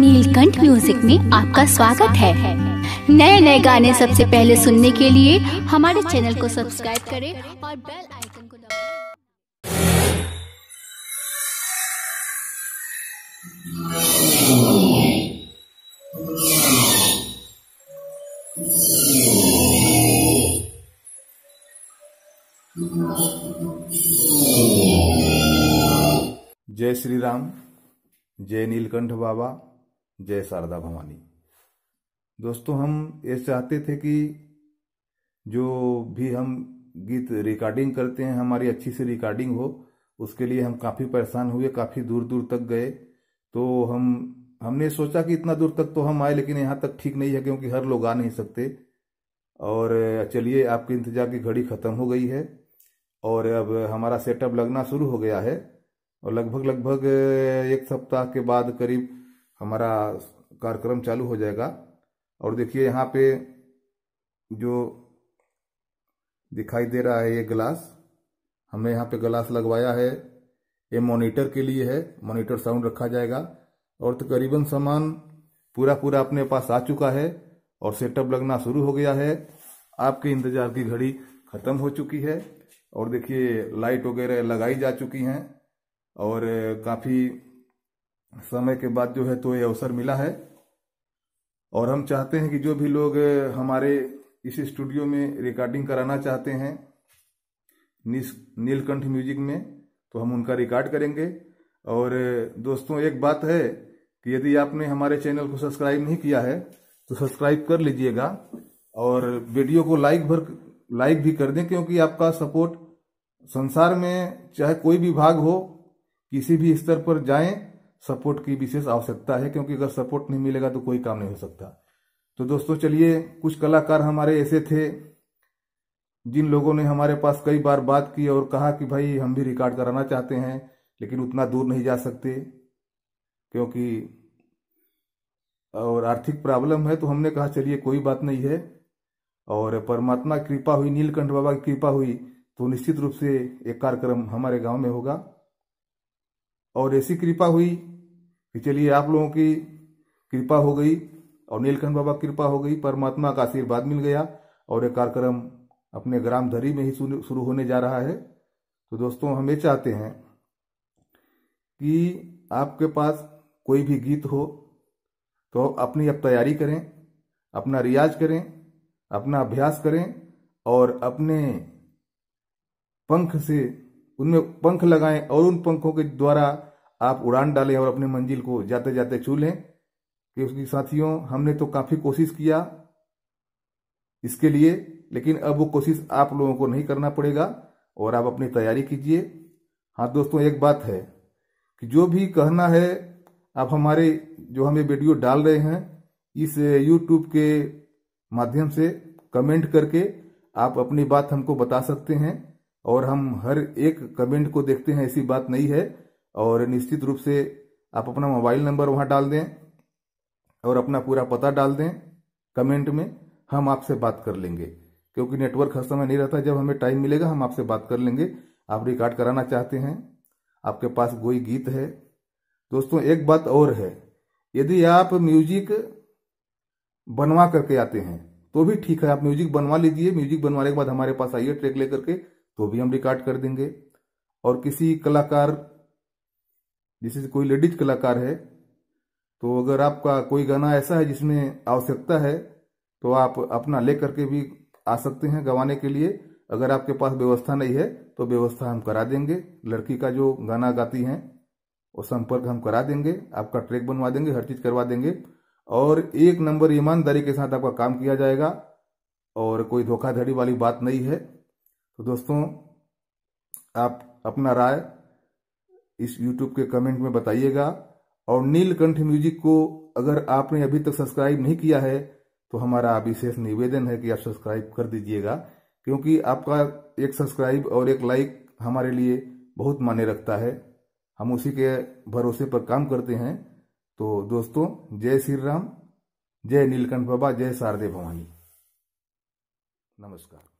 Neelkanth music में आपका स्वागत है नए नए गाने सबसे पहले सुनने के लिए हमारे चैनल को सब्सक्राइब करें और बेल आइकन को जय श्री राम जय नीलकंठ बाबा जय शारदा भवानी दोस्तों हम ये चाहते थे कि जो भी हम गीत रिकॉर्डिंग करते हैं हमारी अच्छी सी रिकॉर्डिंग हो उसके लिए हम काफ़ी परेशान हुए काफ़ी दूर दूर तक गए तो हम हमने सोचा कि इतना दूर तक तो हम आए लेकिन यहाँ तक ठीक नहीं है क्योंकि हर लोग आ नहीं सकते और चलिए आपके इंतज़ार की घड़ी ख़त्म हो गई है और अब हमारा सेटअप लगना शुरू हो गया है और लगभग लगभग एक सप्ताह के बाद करीब हमारा कार्यक्रम चालू हो जाएगा और देखिए यहाँ पे जो दिखाई दे रहा है ये ग्लास हमने यहाँ पे ग्लास लगवाया है ये मॉनिटर के लिए है मॉनिटर साउंड रखा जाएगा और तकरीबन तो सामान पूरा पूरा अपने पास आ चुका है और सेटअप लगना शुरू हो गया है आपके इंतजार की घड़ी खत्म हो चुकी है और देखिए लाइट वगैरह लगाई जा चुकी हैं और काफ़ी समय के बाद जो है तो ये अवसर मिला है और हम चाहते हैं कि जो भी लोग हमारे इस स्टूडियो में रिकॉर्डिंग कराना चाहते हैं नीलकंठ म्यूजिक में तो हम उनका रिकॉर्ड करेंगे और दोस्तों एक बात है कि यदि आपने हमारे चैनल को सब्सक्राइब नहीं किया है तो सब्सक्राइब कर लीजिएगा और वीडियो को लाइक भर लाइक भी कर दें क्योंकि आपका सपोर्ट संसार में चाहे कोई भी भाग हो किसी भी स्तर पर जाएं सपोर्ट की विशेष आवश्यकता है क्योंकि अगर सपोर्ट नहीं मिलेगा तो कोई काम नहीं हो सकता तो दोस्तों चलिए कुछ कलाकार हमारे ऐसे थे जिन लोगों ने हमारे पास कई बार बात की और कहा कि भाई हम भी रिकॉर्ड कराना चाहते हैं लेकिन उतना दूर नहीं जा सकते क्योंकि और आर्थिक प्रॉब्लम है तो हमने कहा चलिए कोई बात नहीं है और परमात्मा की कृपा हुई नीलकंठ बाबा की कृपा हुई तो निश्चित रूप से एक कार्यक्रम हमारे गांव में होगा और ऐसी कृपा हुई कि चलिए आप लोगों की कृपा हो गई और नीलकंठ बाबा कृपा हो गई परमात्मा का आशीर्वाद मिल गया और ये कार्यक्रम अपने ग्राम धरी में ही शुरू होने जा रहा है तो दोस्तों हम ये चाहते हैं कि आपके पास कोई भी गीत हो तो अपनी अब तैयारी करें अपना रियाज करें अपना अभ्यास करें और अपने पंख से उनमें पंख लगाएं और उन पंखों के द्वारा आप उड़ान डालें और अपनी मंजिल को जाते जाते छू लें कि उसकी साथियों हमने तो काफी कोशिश किया इसके लिए लेकिन अब वो कोशिश आप लोगों को नहीं करना पड़ेगा और आप अपनी तैयारी कीजिए हाँ दोस्तों एक बात है कि जो भी कहना है आप हमारे जो हम ये वीडियो डाल रहे हैं इस यूट्यूब के माध्यम से कमेंट करके आप अपनी बात हमको बता सकते हैं और हम हर एक कमेंट को देखते हैं ऐसी बात नहीं है और निश्चित रूप से आप अपना मोबाइल नंबर वहाँ डाल दें और अपना पूरा पता डाल दें कमेंट में हम आपसे बात कर लेंगे क्योंकि नेटवर्क हर समय नहीं रहता जब हमें टाइम मिलेगा हम आपसे बात कर लेंगे आप रिकॉर्ड कराना चाहते हैं आपके पास कोई गीत है दोस्तों एक बात और है यदि आप म्यूजिक बनवा करके आते हैं तो भी ठीक है आप म्यूजिक बनवा लीजिए म्यूजिक बनवाने के बाद हमारे पास आइए ट्रैक लेकर के तो भी हम रिकॉर्ड कर देंगे और किसी कलाकार जैसे कोई लेडीज कलाकार है तो अगर आपका कोई गाना ऐसा है जिसमें आवश्यकता है तो आप अपना ले करके भी आ सकते हैं गवाने के लिए अगर आपके पास व्यवस्था नहीं है तो व्यवस्था हम करा देंगे लड़की का जो गाना गाती हैं वो संपर्क हम करा देंगे आपका ट्रैक बनवा देंगे हर चीज़ करवा देंगे और एक नंबर ईमानदारी के साथ आपका काम किया जाएगा और कोई धोखाधड़ी वाली बात नहीं है तो दोस्तों आप अपना राय इस यूट्यूब के कमेंट में बताइएगा और नीलकंठ म्यूजिक को अगर आपने अभी तक सब्सक्राइब नहीं किया है तो हमारा विशेष निवेदन है कि आप सब्सक्राइब कर दीजिएगा क्योंकि आपका एक सब्सक्राइब और एक लाइक हमारे लिए बहुत माने रखता है हम उसी के भरोसे पर काम करते हैं तो दोस्तों जय श्री राम जय नीलकंठ बाबा जय शारदे भवानी नमस्कार